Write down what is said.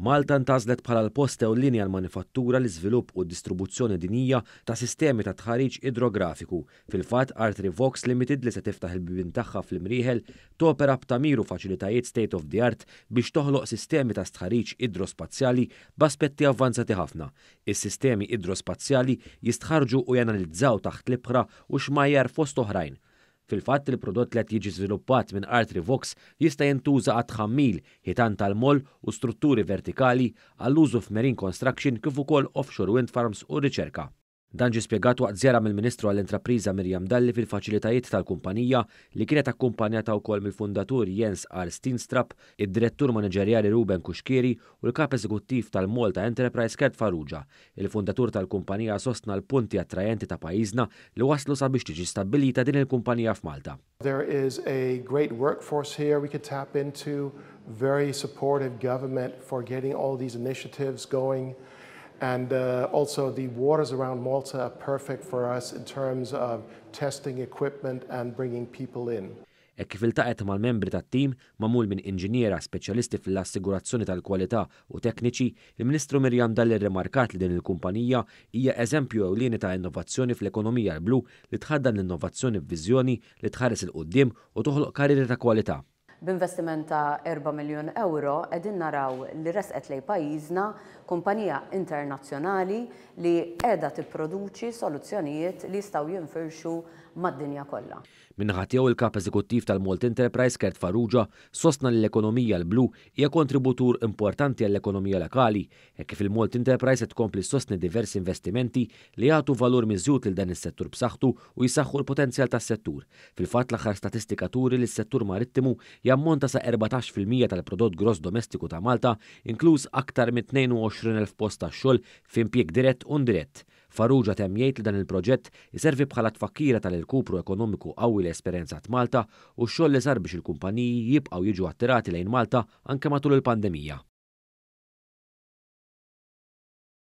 Malta ntażlet bħala l-post ew-linja l manifattura l iżvilupp u distribuzzjoni dinija ta' sistemi ta' tħariġ idrografiku. Fil-fatt Artri Vox Limited li se tiftaħ il-bibin tagħha fl-imrieħel topera b'tamiru faċilitajiet state of the art biex toħloq sistemi ta' stħariġ idrospazjali b'aspetti avvanzati ħafna. Is-sistemi idrospazjali jistħarġu u janalizzaw taħt l-ibħra u xmajjar fost oħrajn Fil-fatt il-prodott li jiġi żviluppat minn Artri Vox jista' jintuża għad tħammil ħitan tal mol u strutturi vertikali għall-użu f'marine construction kif ukoll offshore wind farms u riċerka. Dan ġi spjegat waqt mill-Ministru għall-Intrapriża Mirjam Dalli fil-faċilitajiet tal-kumpanija li kienet akkumpanjata wkoll mill-fundatur Jens R. Stinstrap, id-direttur manageriali Ruben Kuxkiri u l-kap eżekuttiv tal-Malta Enterprise Kert Farrugia. Il-fundatur tal-kumpanija sostna l-punti attrajenti ta' pajjiżna li waslu sabiex tiġi stabbilita din il-kumpanija f'Malta. There is a great workforce here we could tap into, very supportive government for getting all these initiatives going. And uh, also the waters around Malta are perfect for us in terms of testing equipment and bringing people in. E kif iltaqet mal-membri tat-tim mamul minn inġiniera speċjalisti fil-assigurazzjoni tal-kwalità u tekniċi, il-Ministru Mirjam Dalli remarkat li din il-kumpanija hija eżempju ewlieni ta' innovazzjoni fl-ekonomija l-blu li tħaddan l-innovazzjoni f'viżjoni li tħares il-qudiem u toħloq karriri ta' kwalità. B'investiment ta' 4 miljon euro edin naraw li resqet lej pajizna kumpanija internazzjonali li edha tipproduċi soluzzjonijiet li staw jinfirxu mad-dinja kollha. Minħatjew il-kap eżekuttiv tal-Malt Enterprise Kert Farrugia sostna l-ekonomija l-blu hija kontributur importanti għall-ekonomija lokali, e kif il-Malt Enterprise qed tkompli sostni diversi investimenti li jagħtu valur miżjud lil dan is-settur b'saħħtu u jisaħħu l-potenzjal tas-settur. Fil-fatt l-aħħar statistika turi li s-settur marittimu jammonta sa 14% tal-prodott gross domestiku ta' Malta, inkluż aktar minn 22,000 posta xol xogħol f'impjieg dirett u indirett. Farrugia tem jgħid li dan il-proġett iservi bħala tfakkira tal kupru ekonomiku qawwi l-esperjenza Malta u x-xogħol li sar biex il-kumpaniji jibqgħu jiġu attirati lejn Malta anke matul il-pandemija.